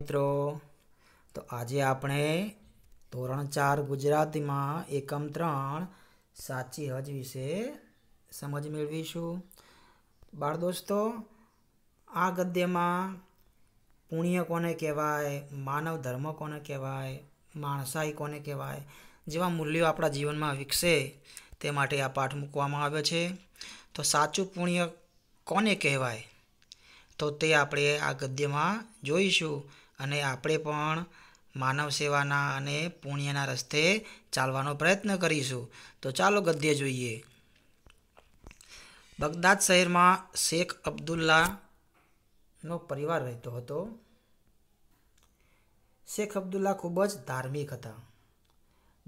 મિત્રો તો આજે આપણે ધોરણ ચાર ગુજરાતીમાં એકમ ત્રણ સાચી હજ વિશે સમજ મેળવીશું બાળ દોસ્તો આ ગદ્યમાં પુણ્ય કોને કહેવાય માનવ ધર્મ કોને કહેવાય માણસાઈ કોને કહેવાય જેવા મૂલ્યો આપણા જીવનમાં વિકસે તે માટે આ પાઠ મૂકવામાં આવ્યો છે તો સાચું પુણ્ય કોને કહેવાય તો તે આપણે આ ગદ્યમાં જોઈશું અને આપણે પણ માનવ સેવાના અને પુણ્યના રસ્તે ચાલવાનો પ્રયત્ન કરીશું તો ચાલો ગદ્ય જોઈએ બગદાદ શહેરમાં શેખ અબ્દુલ્લાનો પરિવાર રહેતો હતો શેખ અબ્દુલ્લા ખૂબ જ ધાર્મિક હતા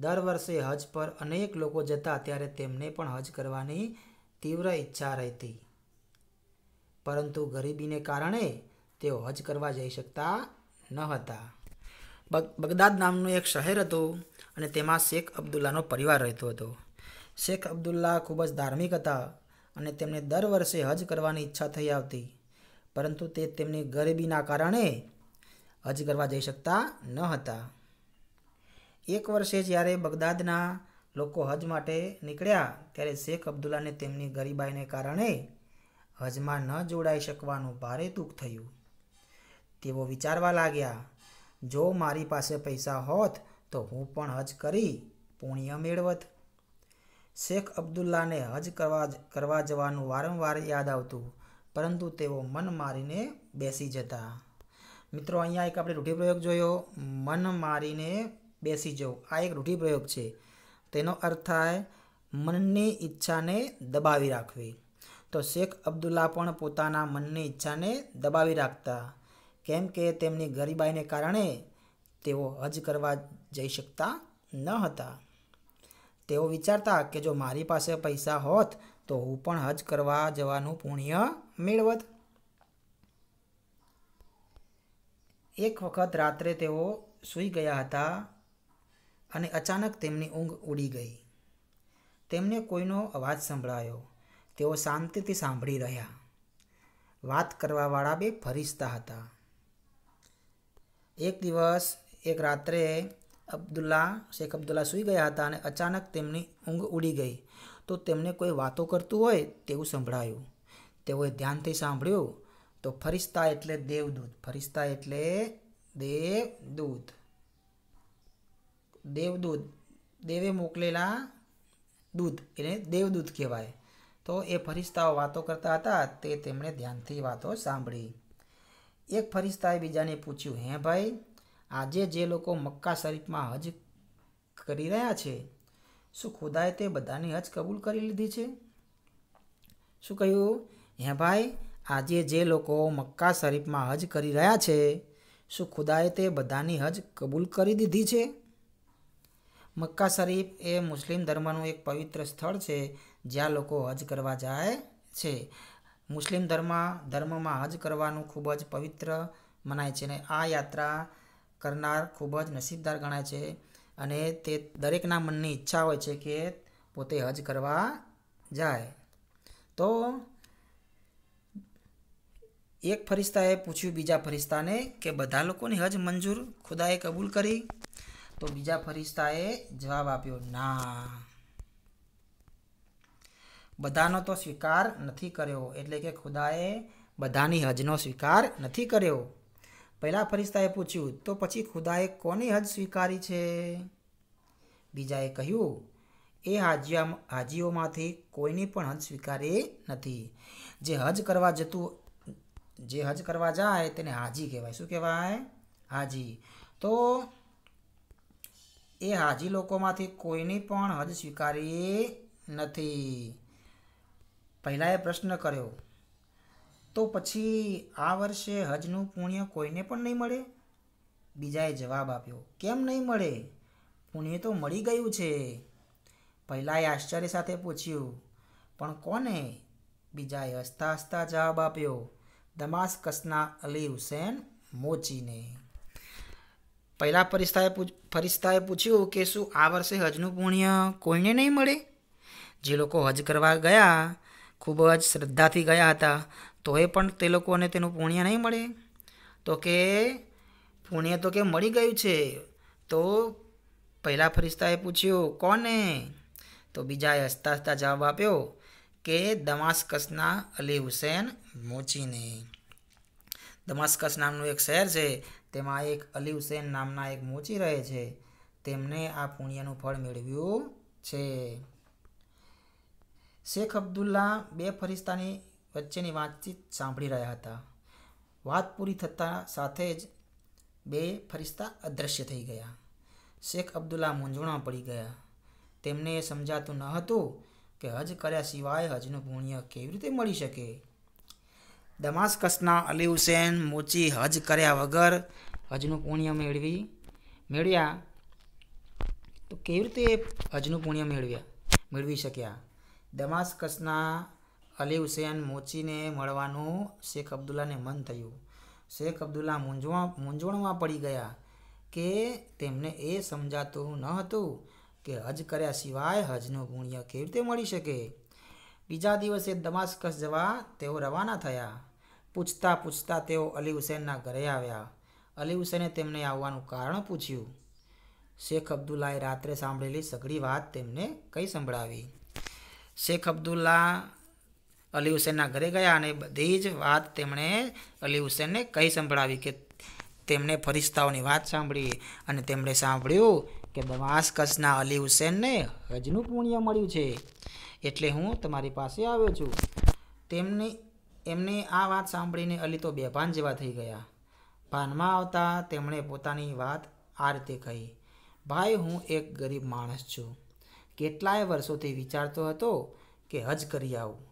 દર વર્ષે હજ પર અનેક લોકો જતા ત્યારે તેમને પણ હજ કરવાની તીવ્ર ઈચ્છા રહેતી પરંતુ ગરીબીને કારણે તેઓ હજ કરવા જઈ શકતા ન હતા બગદાદ નામનું એક શહેર હતું અને તેમાં શેખ અબ્દુલ્લાનો પરિવાર રહેતો હતો શેખ અબ્દુલ્લા ખૂબ જ ધાર્મિક હતા અને તેમને દર વર્ષે હજ કરવાની ઈચ્છા થઈ આવતી પરંતુ તે તેમની ગરીબીના કારણે હજ કરવા જઈ શકતા ન હતા એક વર્ષે જ્યારે બગદાદના લોકો હજ માટે નીકળ્યા ત્યારે શેખ અબ્દુલ્લાને તેમની ગરીબાઈને કારણે હજમાં ન જોડાઈ શકવાનું ભારે દુઃખ થયું તેઓ વિચારવા લાગ્યા જો મારી પાસે પૈસા હોત તો હું પણ હજ કરી પુણ્ય મેળવત શેખ અબ્દુલ્લાને હજ કરવા કરવા જવાનું વારંવાર યાદ આવતું પરંતુ તેઓ મન મારીને બેસી જતા મિત્રો અહીંયા એક આપણે રૂઢિપ્રયોગ જોયો મન મારીને બેસી જવું આ એક રૂઢિપ્રયોગ છે તેનો અર્થ થાય મનની ઈચ્છાને દબાવી રાખવી તો શેખ અબ્દુલ્લા પણ પોતાના મનની ઈચ્છાને દબાવી રાખતા કેમ કે તેમની ગરીબાઈને કારણે તેઓ હજ કરવા જઈ શકતા ન હતા તેઓ વિચારતા કે જો મારી પાસે પૈસા હોત તો હું પણ હજ કરવા જવાનું પુણ્ય મેળવત એક વખત રાત્રે તેઓ સૂઈ ગયા હતા અને અચાનક તેમની ઊંઘ ઉડી ગઈ તેમને કોઈનો અવાજ સંભળાયો તેઓ શાંતિથી સાંભળી રહ્યા વાત કરવાવાળા બે ફરિશ્તા હતા એક દિવસ એક રાત્રે અબ્દુલ્લા શેખ અબ્દુલ્લા સૂઈ ગયા હતા અને અચાનક તેમની ઊંઘ ઉડી ગઈ તો તેમને કોઈ વાતો કરતું હોય તેવું સંભળાયું તેઓએ ધ્યાનથી સાંભળ્યું તો ફરિશ્તા એટલે દેવદૂત ફરિશ્તા એટલે દેવદૂત દેવદૂત દેવે મોકલેલા દૂધ એને દેવદૂત કહેવાય તો એ ફરિશ્તાઓ વાતો કરતા હતા તે તેમણે ધ્યાનથી વાતો સાંભળી એક ફરિશ્તાએ બીજાને પૂછ્યું હે ભાઈ આજે જે લોકો મક્કા શરીફમાં હજ કરી રહ્યા છે શું ખુદાએ તે બધાની હજ કબૂલ કરી લીધી છે શું કહ્યું હે ભાઈ આજે જે લોકો મક્કા શરીફમાં હજ કરી રહ્યા છે શું ખુદાએ તે બધાની હજ કબૂલ કરી દીધી છે મક્કા શરીફ એ મુસ્લિમ ધર્મનું એક પવિત્ર સ્થળ છે જ્યાં લોકો હજ કરવા જાય છે મુસ્લિમ ધર્મ ધર્મમાં હજ કરવાનું ખૂબ જ પવિત્ર મનાય છે અને આ યાત્રા કરનાર ખૂબ જ નસીબદાર ગણાય છે અને તે દરેકના મનની ઈચ્છા હોય છે કે પોતે હજ કરવા જાય તો એક ફરિસ્તાએ પૂછ્યું બીજા ફરિસ્તાને કે બધા લોકોની હજ મંજૂર ખુદાએ કબૂલ કરી તો બીજા ફરિસ્તાએ જવાબ આપ્યો ના બધાનો તો સ્વીકાર નથી કર્યો એટલે કે ખુદાએ બધાની હજનો સ્વીકાર નથી કર્યો પહેલાં ફરિસ્તાએ પૂછ્યું તો પછી ખુદાએ કોની હજ સ્વીકારી છે બીજાએ કહ્યું એ હાજિયા હાજીઓમાંથી કોઈની પણ હજ સ્વીકારી નથી જે હજ કરવા જતું જે હજ કરવા જાય તેને હાજી કહેવાય શું કહેવાય હાજી તો એ હાજી લોકોમાંથી કોઈની પણ હજ સ્વીકારી નથી પહેલાં એ પ્રશ્ન કર્યો તો પછી આ વર્ષે હજનું પુણ્ય કોઈને પણ નહીં મળે બીજાએ જવાબ આપ્યો કેમ નહીં મળે પુણ્ય તો મળી ગયું છે પહેલાંએ આશ્ચર્ય સાથે પૂછ્યું પણ કોને બીજાએ હસતા હસતા જવાબ આપ્યો કસના અલી હુસેન મોચીને પહેલા ફરિસ્તાએ ફરિસ્તાએ પૂછ્યું કે શું આ વર્ષે હજનું પુણ્ય કોઈને નહીં મળે જે લોકો હજ કરવા ગયા ખૂબ જ શ્રદ્ધાથી ગયા હતા તોય પણ તે લોકોને તેનું પુણ્ય નહીં મળે તો કે પુણ્ય તો કે મળી ગયું છે તો પહેલાં ફરિસ્તાએ પૂછ્યું કોને તો બીજાએ હસતા હસતા જવાબ આપ્યો કે દમાસ્કસના અલી હુસેન મોચીને દમાસ્કસ નામનું એક શહેર છે તેમાં એક અલી હુસેન નામના એક મોચી રહે છે તેમને આ પુણ્યનું ફળ મેળવ્યું છે શેખ અબ્દુલ્લા બે ફરિસ્તાની વચ્ચેની વાતચીત સાંભળી રહ્યા હતા વાત પૂરી થતાં સાથે જ બે ફરિસ્તા અદૃશ્ય થઈ ગયા શેખ અબ્દુલ્લા મૂંઝવણમાં પડી ગયા તેમને એ સમજાતું ન હતું કે હજ કર્યા સિવાય હજનું પુણ્ય કેવી રીતે મળી શકે દમાસ્કસના અલી હુસેન મોચી હજ કર્યા વગર હજનું પુણ્ય મેળવી મેળ્યા તો કેવી રીતે હજનું પુણ્ય મેળવ્યા મેળવી શક્યા દમાસ્કસના અલી હુસેન મોચીને મળવાનું શેખ અબ્દુલ્લાને મન થયું શેખ અબ્દુલ્લા મૂંઝવા મૂંઝવણમાં પડી ગયા કે તેમને એ સમજાતું ન હતું કે હજ કર્યા સિવાય હજનું પુણ્ય કેવી રીતે મળી શકે બીજા દિવસે દમાસ્કસ જવા તેઓ રવાના થયા પૂછતા પૂછતા તેઓ અલી હુસેનના ઘરે આવ્યા અલી હુસેને તેમને આવવાનું કારણ પૂછ્યું શેખ અબ્દુલ્લાએ રાત્રે સાંભળેલી સઘળી વાત તેમને કઈ સંભળાવી શેખ અબ્દુલ્લા અલી હુસેનના ઘરે ગયા અને બધી જ વાત તેમણે અલી હુસેનને કહી સંભળાવી કે તેમણે ફરિશ્તાઓની વાત સાંભળી અને તેમણે સાંભળ્યું કે દમાસ્કસના અલી હુસેનને હજનું પુણ્ય મળ્યું છે એટલે હું તમારી પાસે આવ્યો છું તેમની એમને આ વાત સાંભળીને અલી તો બેભાન જેવા થઈ ગયા ભાનમાં આવતા તેમણે પોતાની વાત આ રીતે કહી ભાઈ હું એક ગરીબ માણસ છું કેટલાય વર્ષોથી વિચારતો હતો કે હજ કરી આવું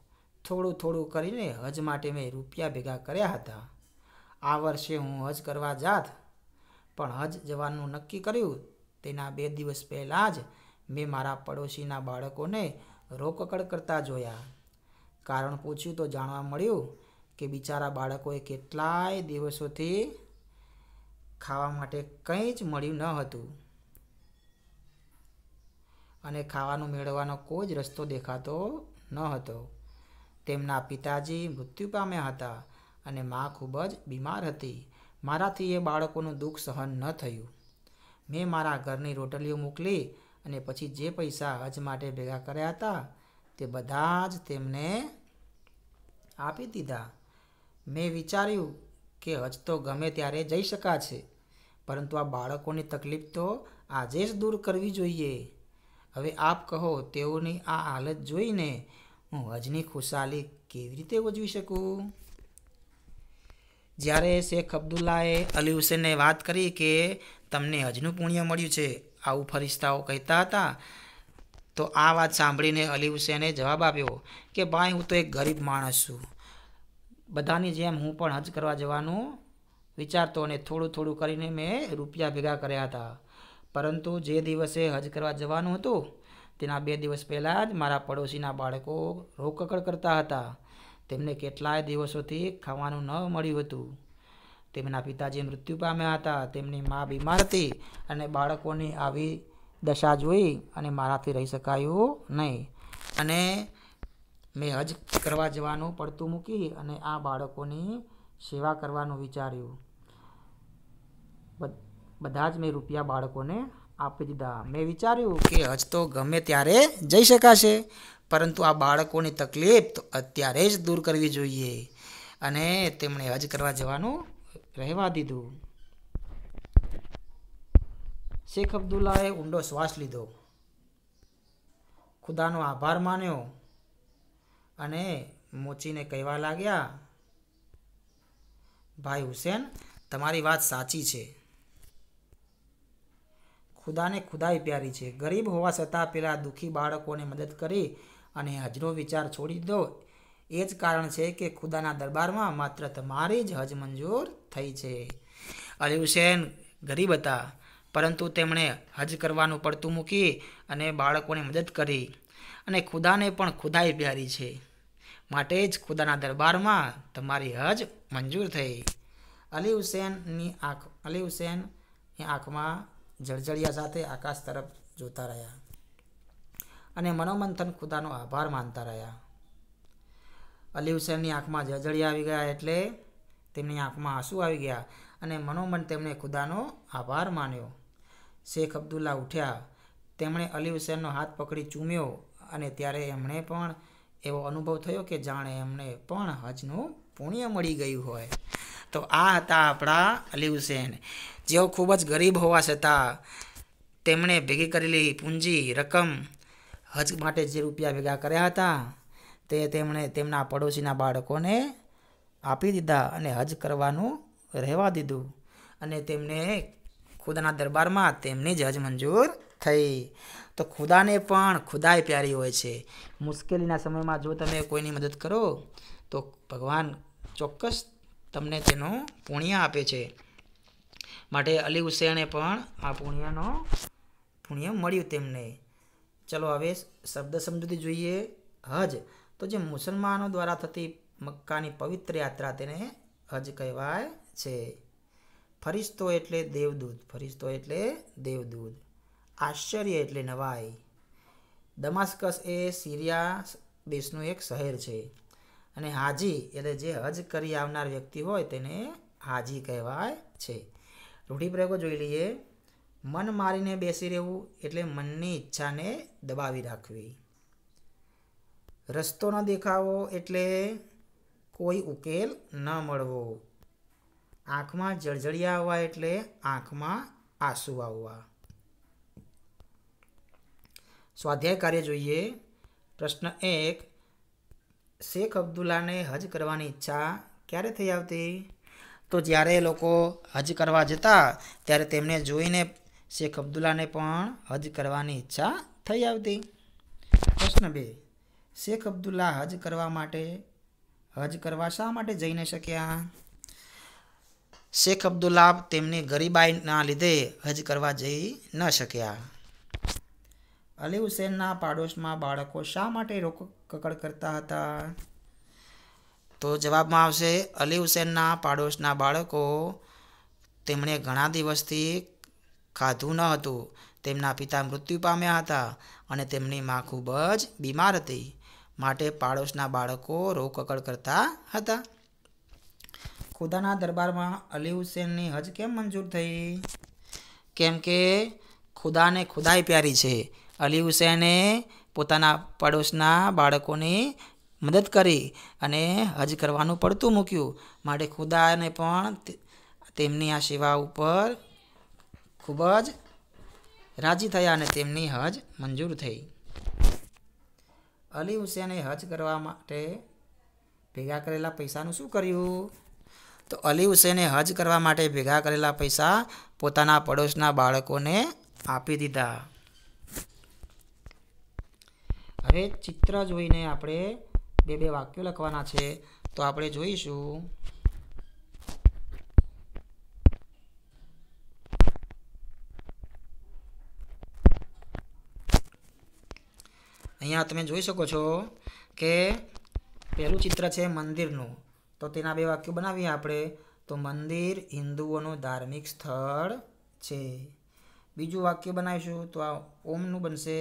થોડું થોડું કરીને હજ માટે મેં રૂપિયા ભેગા કર્યા હતા આ વર્ષે હું હજ કરવા જાત પણ હજ જવાનું નક્કી કર્યું તેના બે દિવસ પહેલાં જ મેં મારા પડોશીના બાળકોને રોકકડ કરતા જોયા કારણ પૂછ્યું તો જાણવા મળ્યું કે બિચારા બાળકોએ કેટલાય દિવસોથી ખાવા માટે કંઈ જ મળ્યું ન હતું અને ખાવાનું મેળવવાનો કોઈ જ રસ્તો દેખાતો ન હતો તેમના પિતાજી મૃત્યુ પામ્યા હતા અને મા ખૂબ જ બીમાર હતી મારાથી એ બાળકોનું દુઃખ સહન ન થયું મેં મારા ઘરની રોટલીઓ મોકલી અને પછી જે પૈસા હજ માટે ભેગા કર્યા હતા તે બધા જ તેમને આપી દીધા મેં વિચાર્યું કે હજ તો ગમે ત્યારે જઈ શકાશે પરંતુ આ બાળકોની તકલીફ તો આજે જ દૂર કરવી જોઈએ હવે આપ કહો તેઓની આ હાલત જોઈને હું હજની ખુશાલી કેવી રીતે ઉજવી શકું જ્યારે શેખ અબ્દુલ્લાએ અલી હુસેનને વાત કરી કે તમને હજનું પુણ્ય મળ્યું છે આવું ફરિશ્તાઓ કહેતા હતા તો આ વાત સાંભળીને અલી હુસેને જવાબ આપ્યો કે ભાઈ હું તો એક ગરીબ માણસ છું બધાની જેમ હું પણ હજ કરવા જવાનું વિચારતો અને થોડું થોડું કરીને મેં રૂપિયા ભેગા કર્યા હતા પરંતુ જે દિવસે હજ કરવા જવાનું હતું તેના બે દિવસ પહેલાં જ મારા પડોશીના બાળકો રોકકળ કરતા હતા તેમને કેટલાય દિવસોથી ખાવાનું ન મળ્યું હતું તેમના પિતાજી મૃત્યુ પામ્યા હતા તેમની મા બીમાર હતી અને બાળકોની આવી દશા જોઈ અને મારાથી રહી શકાયું નહીં અને મેં હજ કરવા જવાનું પડતું મૂકી અને આ બાળકોની સેવા કરવાનું વિચાર્યું બધા જ મેં રૂપિયા બાળકોને આપી દીધા મેં વિચાર્યું કે હજ તો ગમે ત્યારે જઈ શકાશે પરંતુ આ બાળકોની તકલીફ તો અત્યારે જ દૂર કરવી જોઈએ અને તેમણે હજ કરવા જવાનું રહેવા દીધું શેખ અબ્દુલ્લાએ ઊંડો શ્વાસ લીધો ખુદાનો આભાર માન્યો અને મોચીને કહેવા લાગ્યા ભાઈ હુસેન તમારી વાત સાચી છે ખુદાને ખુદાઈ પ્યારી છે ગરીબ હોવા છતાં પેલા દુઃખી બાળકોને મદદ કરી અને હજનો વિચાર છોડી દો એ જ કારણ છે કે ખુદાના દરબારમાં માત્ર તમારી જ હજ મંજૂર થઈ છે અલી હુસેન ગરીબ હતા પરંતુ તેમણે હજ કરવાનું પડતું મૂકી અને બાળકોને મદદ કરી અને ખુદાને પણ ખુદાઈ પ્યારી છે માટે જ ખુદાના દરબારમાં તમારી હજ મંજૂર થઈ અલી હુસેનની આંખ અલી હુસેન આંખમાં જળજળિયા સાથે આકાશ તરફ જોતા રહ્યા અને મનોમંથન ખુદાનો આભાર માનતા રહ્યા અલી હુસેનની આંખમાં જળજળી આવી ગયા એટલે તેમની આંખમાં આંસુ આવી ગયા અને મનોમન તેમણે ખુદાનો આભાર માન્યો શેખ અબ્દુલ્લા ઉઠ્યા તેમણે અલી હુસેનનો હાથ પકડી ચૂમ્યો અને ત્યારે એમણે પણ એવો અનુભવ થયો કે જાણે એમને પણ હજનું પુણ્ય મળી ગયું હોય તો આ હતા આપણા અલી હુસેન જેઓ ખૂબ જ ગરીબ હોવા છતાં તેમણે ભેગી કરેલી પૂંજી રકમ હજ માટે જે રૂપિયા ભેગા કર્યા હતા તે તેમણે તેમના પડોશીના બાળકોને આપી દીધા અને હજ કરવાનું રહેવા દીધું અને તેમને ખુદાના દરબારમાં તેમની જ હજ મંજૂર થઈ તો ખુદાને પણ ખુદાય પ્યારી હોય છે મુશ્કેલીના સમયમાં જો તમે કોઈની મદદ કરો તો ભગવાન ચોક્કસ તમને તેનો પુણ્ય આપે છે માટે અલી હુસેને પણ આ પુણ્યનો પુણ્ય મળ્યું તેમને ચલો હવે શબ્દ સમજૂતી જોઈએ હજ તો જે મુસલમાનો દ્વારા થતી મક્કાની પવિત્ર યાત્રા તેને હજ કહેવાય છે ફરિશ્તો એટલે દેવદૂત ફરિશ્તો એટલે દેવદૂત આશ્ચર્ય એટલે નવાઈ દમાસ્કસ એ સિરિયા દેશનું એક શહેર છે અને હાજી એટલે જે હજ કરી આવનાર વ્યક્તિ હોય તેને હાજી કહેવાય છે રૂઢિપ્રયોગો જોઈ લઈએ મન મારીને બેસી રહેવું એટલે મનની ઈચ્છાને દબાવી રાખવી રસ્તો ન દેખાવો એટલે કોઈ ઉકેલ ન મળવો આંખમાં જળજળિયા આવવા એટલે આંખમાં આંસુ આવવા સ્વાધ્યાય કાર્ય જોઈએ પ્રશ્ન એક શેખ અબ્દુલ્લાને હજ કરવાની ઈચ્છા ક્યારે થઈ આવતી તો જ્યારે એ લોકો હજ કરવા જતા ત્યારે તેમને જોઈને શેખ અબ્દુલ્લાને પણ હજ કરવાની ઈચ્છા થઈ આવતી પ્રશ્ન બે શેખ અબ્દુલ્લા હજ કરવા માટે હજ કરવા શા માટે જઈ ન શક્યા શેખ અબ્દુલ્લા તેમની ગરીબાઈના લીધે હજ કરવા જઈ ન શક્યા અલી હુસેનના પાડોશમાં બાળકો શા માટે રોક કકડ કરતા હતા તો જવાબમાં આવશે અલી હુસેનના પાડોશના બાળકો તેમણે ઘણા દિવસથી ખાધું ન હતું તેમના પિતા મૃત્યુ પામ્યા હતા અને તેમની મા ખૂબ જ બીમાર હતી માટે પાડોશના બાળકો રોકકળ કરતા હતા ખુદાના દરબારમાં અલી હુસેનની હજ કેમ મંજૂર થઈ કેમ કે ખુદાને ખુદાઈ પ્યારી છે અલી હુસેને પોતાના પડોશના બાળકોને મદદ કરી અને હજ કરવાનું પડતું મૂક્યું માટે ખુદાને પણ તેમની આ સેવા ઉપર ખૂબ જ રાજી થયા અને તેમની હજ મંજૂર થઈ અલી હુસેને હજ કરવા માટે ભેગા કરેલા પૈસાનું શું કર્યું તો અલી હુસેને હજ કરવા માટે ભેગા કરેલા પૈસા પોતાના પડોશના બાળકોને આપી દીધા હવે ચિત્ર જોઈને આપણે બે બે વાક્યો લખવાના છે તો આપણે જોઈશું અહીંયા તમે જોઈ શકો છો કે પહેલું ચિત્ર છે મંદિરનું તો તેના બે વાક્યો બનાવીએ આપણે તો મંદિર હિન્દુઓનું ધાર્મિક સ્થળ છે બીજું વાક્ય બનાવીશું તો આ ઓમનું બનશે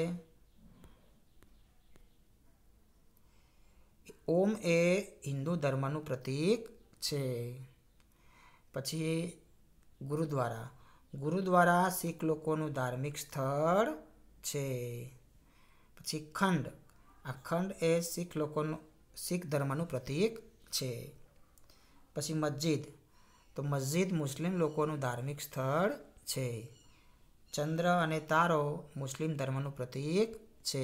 ઓમ એ હિન્દુ ધર્મનું પ્રતીક છે પછી ગુરુદ્વારા ગુરુદ્વારા શીખ લોકોનું ધાર્મિક સ્થળ છે પછી ખંડ આ ખંડ એ શીખ લોકોનું શીખ ધર્મનું પ્રતીક છે પછી મસ્જિદ તો મસ્જિદ મુસ્લિમ લોકોનું ધાર્મિક સ્થળ છે ચંદ્ર અને તારો મુસ્લિમ ધર્મનું પ્રતીક છે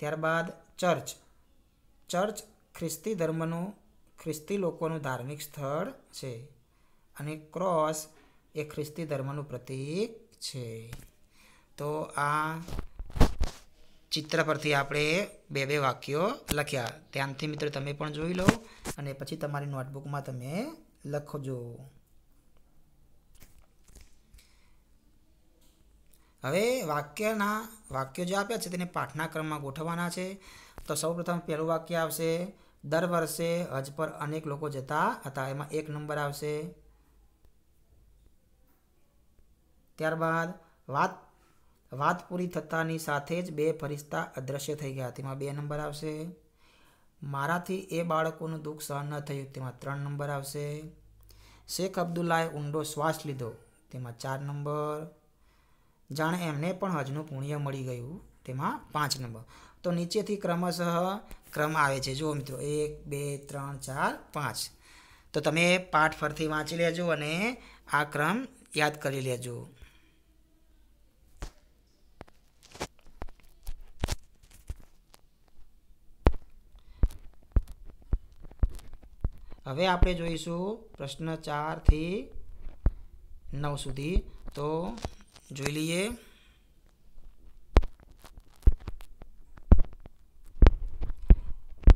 ત્યારબાદ ચર્ચ ચર્ચ ખ્રિસ્તી ધર્મનું ખ્રિસ્તી લોકોનું ધાર્મિક સ્થળ છે અને ક્રોસ એ ખ્રિસ્તી ધર્મનું પ્રતીક છે તો આ ચિત્ર પરથી આપણે બે બે વાક્યો લખ્યા ત્યાંથી મિત્ર તમે પણ જોઈ લો અને પછી તમારી નોટબુકમાં તમે લખજો હવે વાક્યના વાક્યો જે આપ્યા છે તેને પાઠના ક્રમમાં ગોઠવવાના છે તો સૌપ્રથમ પહેલું વાક્ય આવશે દર વર્ષે હજ પર અનેક લોકો જતા હતા એમાં એક નંબર આવશે ત્યારબાદ વાત વાત પૂરી થતાની સાથે જ બે ફરિસ્તા અદૃશ્ય થઈ ગયા તેમાં બે નંબર આવશે મારાથી એ બાળકોનું દુઃખ સહન ન થયું તેમાં ત્રણ નંબર આવશે શેખ અબ્દુલ્લાએ ઊંડો શ્વાસ લીધો તેમાં ચાર નંબર જાણે એમને પણ હજનું પુણ્ય મળી ગયું તેમાં પાંચ નંબર તો નીચેથી ક્રમશઃ ક્રમ આવે છે જુઓ મિત્રો એક બે ત્રણ ચાર પાંચ તો તમે પાઠ ફરથી વાંચી લેજો અને આ ક્રમ યાદ કરી લેજો હવે આપણે જોઈશું પ્રશ્ન ચારથી નવ સુધી તો जी लीए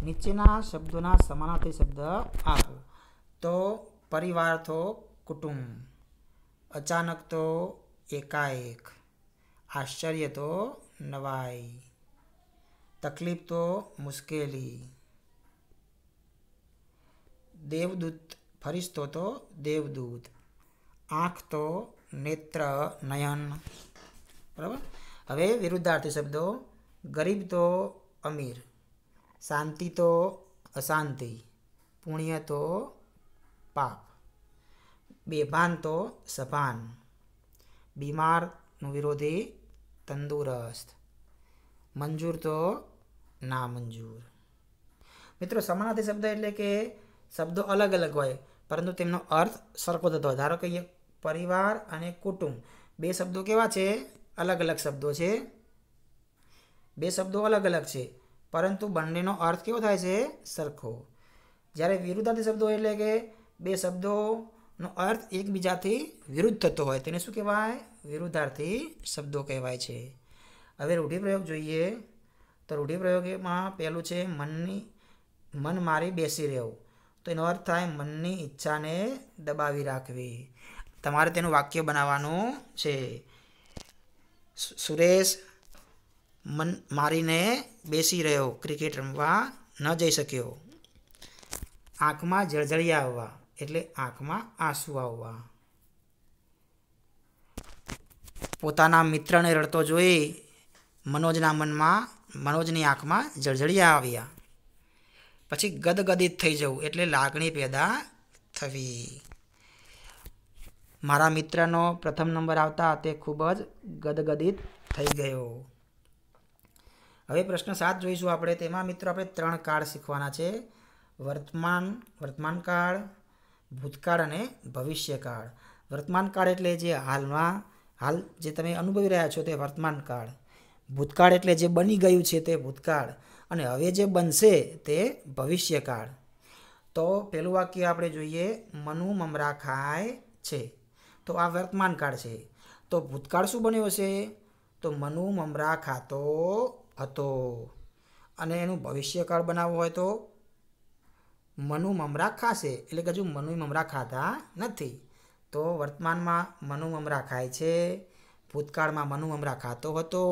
नीचे शब्दों सामनाते शब्द आप तो परिवार तो कुटुंब अचानक तो एकाएक आश्चर्य तो नवाई तकलीफ तो मुश्किली देवदूत फरिश्तो तो देवदूत आँख तो નેત્ર નયન બરાબર હવે વિરુદ્ધાર્થી શબ્દો ગરીબ તો અમીર શાંતિ તો અશાંતિ પુણ્ય તો પાપ બેભાન તો સભાન બીમારનું વિરોધી તંદુરસ્ત મંજૂર તો નામંજૂર મિત્રો સમાનાર્થી શબ્દ એટલે કે શબ્દો અલગ અલગ હોય પરંતુ તેમનો અર્થ સરખો થતો હોય ધારો કે પરિવાર અને કુટુંબ બે શબ્દો કેવા છે અલગ અલગ શબ્દો છે બે શબ્દો અલગ અલગ છે પરંતુ બંનેનો અર્થ કેવો થાય છે સરખો જ્યારે વિરુદ્ધાર્થી શબ્દો એટલે કે બે શબ્દોનો અર્થ એકબીજાથી વિરુદ્ધ થતો હોય તેને શું કહેવાય વિરુદ્ધાર્થી શબ્દો કહેવાય છે હવે રૂઢિપ્રયોગ જોઈએ તો રૂઢિપ્રયોગમાં પહેલું છે મનની મન મારી બેસી રહેવું તો એનો અર્થ થાય મનની ઈચ્છાને દબાવી રાખવી તમારે તેનું વાક્ય બનાવવાનું છે સુરેશ મન મારીને બેસી રહ્યો ક્રિકેટ રમવા ન જઈ શક્યો આંખમાં જળજળિયા આવવા એટલે આંખમાં આંસુ આવવા પોતાના મિત્રને રડતો જોઈ મનોજના મનમાં મનોજની આંખમાં જળજળિયા આવ્યા પછી ગદગદિત થઈ જવું એટલે લાગણી પેદા થવી મારા મિત્રનો પ્રથમ નંબર આવતા તે ખૂબ જ ગદગદિત થઈ ગયો હવે પ્રશ્ન સાત જોઈશું આપણે તેમાં મિત્રો આપણે ત્રણ કાળ શીખવાના છે વર્તમાન વર્તમાન કાળ ભૂતકાળ અને ભવિષ્યકાળ વર્તમાન કાળ એટલે જે હાલમાં હાલ જે તમે અનુભવી રહ્યા છો તે વર્તમાન કાળ ભૂતકાળ એટલે જે બની ગયું છે તે ભૂતકાળ અને હવે જે બનશે તે ભવિષ્યકાળ તો પહેલું વાક્ય આપણે જોઈએ મનુ મમરા ખાય છે તો આ વર્તમાન કાળ છે તો ભૂતકાળ શું બન્યો છે તો મનુ મમરા ખાતો હતો અને એનું ભવિષ્યકાળ બનાવવું હોય તો મનુ મમરા ખાશે એટલે કે હજુ મનુ મમરા ખાતા નથી તો વર્તમાનમાં મનુ મમરા ખાય છે ભૂતકાળમાં મનુ મમરા ખાતો હતો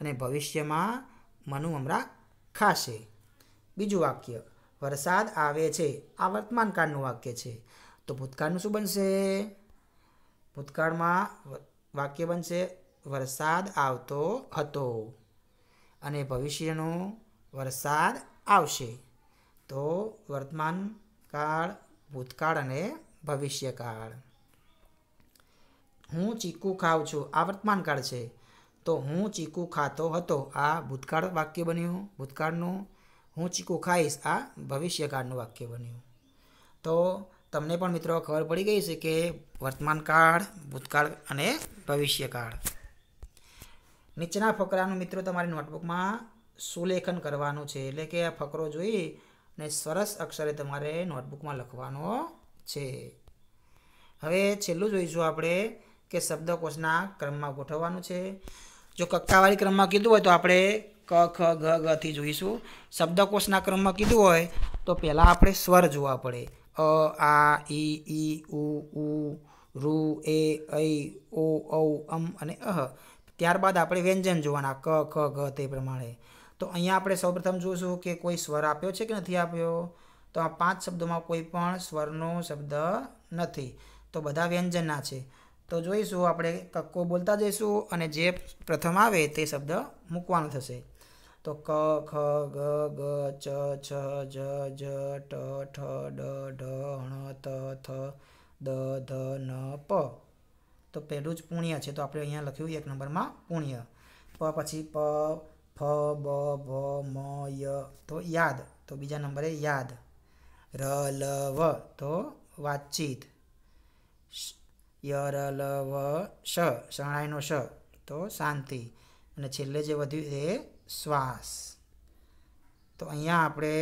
અને ભવિષ્યમાં મનુ મમરા ખાશે બીજું વાક્ય વરસાદ આવે છે આ વર્તમાનકાળનું વાક્ય છે તો ભૂતકાળનું શું બનશે ભૂતકાળમાં વાક્ય બનશે વરસાદ આવતો હતો અને ભવિષ્યનો વરસાદ આવશે તો વર્તમાન કાળ ભૂતકાળ અને ભવિષ્યકાળ હું ચીકુ ખાઉં છું આ વર્તમાન કાળ છે તો હું ચીકુ ખાતો હતો આ ભૂતકાળ વાક્ય બન્યું ભૂતકાળનું હું ચીકુ ખાઈશ આ ભવિષ્યકાળનું વાક્ય બન્યું તો તમને પણ મિત્રો ખબર પડી ગઈ છે કે વર્તમાન કાળ ભૂતકાળ અને ભવિષ્યકાળ નીચેના ફકરાનું મિત્રો તમારે નોટબુકમાં સુલેખન કરવાનું છે એટલે કે આ ફકરો જોઈ અને સરસ અક્ષરે તમારે નોટબુકમાં લખવાનો છે હવે છેલ્લું જોઈશું આપણે કે શબ્દકોશના ક્રમમાં ગોઠવવાનું છે જો કક્કાવાળી ક્રમમાં કીધું હોય તો આપણે ક ખ ગ ગથી જોઈશું શબ્દકોશના ક્રમમાં કીધું હોય તો પહેલાં આપણે સ્વર જોવા પડે અ આ ઈ ઈ ઉ ઉ રૂ એ ઐ ઓ ઔ અમ અને અહ ત્યારબાદ આપણે વ્યંજન જોવાના ક ખ ગ તે પ્રમાણે તો અહીંયા આપણે સૌપ્રથમ જોઈશું કે કોઈ સ્વર આપ્યો છે કે નથી આપ્યો તો આ પાંચ શબ્દોમાં કોઈ પણ સ્વરનો શબ્દ નથી તો બધા વ્યંજનના છે તો જોઈશું આપણે કક્કો બોલતા જઈશું અને જે પ્રથમ આવે તે શબ્દ મૂકવાનો થશે તો ક ખ ગ ગ ચ છ જ જ ટ ઠ ડ ઢ ણ ત થ દ ધ ન પ તો પહેલું જ પુણ્ય છે તો આપણે અહીંયા લખ્યું એક નંબરમાં પુણ્ય પ પછી પ ફ બ ભ મ ય તો યાદ તો બીજા નંબરે યાદ ર લ વ તો વાતચીત ય ર લ વ શ શરણાઈનો શ તો શાંતિ અને છેલ્લે જે વધ્યું એ શ્વાસ તો અહીંયા આપણે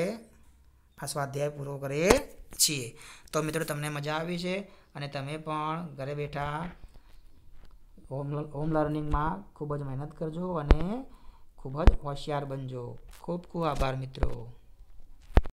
આ સ્વાધ્યાય પૂરો કરીએ છીએ તો મિત્રો તમને મજા આવી છે અને તમે પણ ઘરે બેઠા હોમ હોમ લર્નિંગમાં ખૂબ જ મહેનત કરજો અને ખૂબ જ હોશિયાર બનજો ખૂબ ખૂબ આભાર મિત્રો